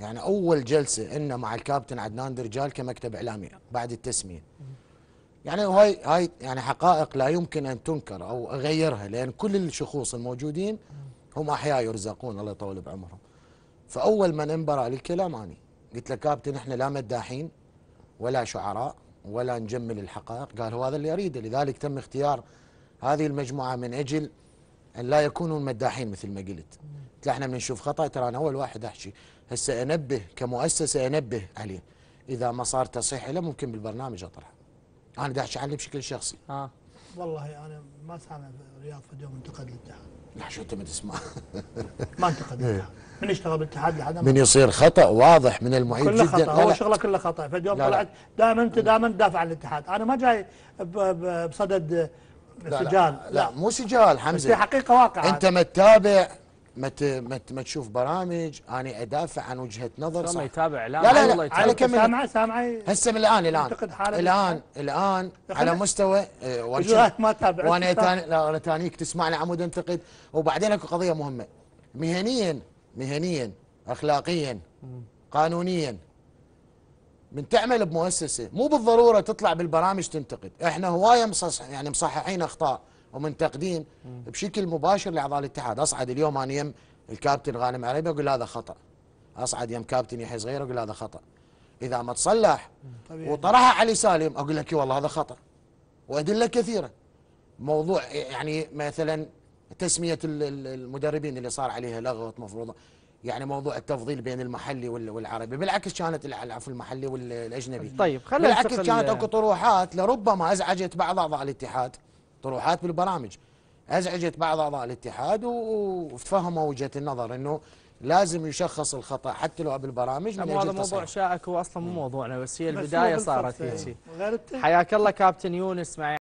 يعني اول جلسه إن مع الكابتن عدنان درجال كمكتب اعلامي بعد التسميه يعني هاي هاي يعني حقائق لا يمكن ان تنكر او اغيرها لان كل الشخوص الموجودين هم احياء يرزقون الله يطول بعمرهم فاول من انبرى للكلام اني قلت له كابتن احنا لا مداحين ولا شعراء ولا نجمل الحقائق قال هو هذا اللي اريده لذلك تم اختيار هذه المجموعه من اجل ان لا يكونوا مداحين مثل ما قلت قلت احنا بنشوف خطا ترى انا اول واحد احكي هسه انبه كمؤسسه انبه عليه اذا ما صار تصحيح له ممكن بالبرنامج اطرحه انا بدي احكي عنه بشكل شخصي اه والله انا ما سامع رياض يوم انتقد الاتحاد لا شو انت ما تسمع ما انتقد الاتحاد إيه. من يشتغل بالاتحاد لحد من يصير خطا واضح من المعيد كله جدا خطأ. هو شغله كله خطا يوم طلعت دائما انت دائما تدافع عن الاتحاد انا ما جاي بصدد سجال لا, لا, لا مو سجال حمزه بس حقيقه واقعة انت ما تتابع ما مت ما تشوف برامج انا ادافع عن وجهه نظر صح يتابع لا لا لا, لا, لا على كم سامع سامع هسه من الان الان الان الان على مستوى آه، ما تابع وانا تاني لا انا تانيك تسمعني عمود انتقد وبعدين اكو قضيه مهمه مهنيا مهنيا اخلاقيا قانونيا من تعمل بمؤسسه مو بالضروره تطلع بالبرامج تنتقد احنا هوايه مصحح يعني مصححين اخطاء ومنتقدين بشكل مباشر لاعضاء الاتحاد اصعد اليوم انا يم الكابتن غانم عليبي اقول هذا خطا اصعد يم كابتن يحيى صغير اقول هذا خطا اذا ما تصلح وطرحها علي سالم اقول لك والله هذا خطا وادله كثيره موضوع يعني مثلا تسميه المدربين اللي صار عليها لغط مفروضه يعني موضوع التفضيل بين المحلي والعربي بالعكس كانت العفو المحلي والاجنبي طيب خلينا بالعكس كانت اكو طروحات لربما ازعجت بعض اعضاء الاتحاد طروحات بالبرامج ازعجت بعض اعضاء الاتحاد وتفهموا وجهه النظر انه لازم يشخص الخطا حتى لو بالبرامج من هذا موضوع شائك هو اصلا مو موضوعنا بس هي البدايه صارت يعني. هيك حياك الله كابتن يونس معي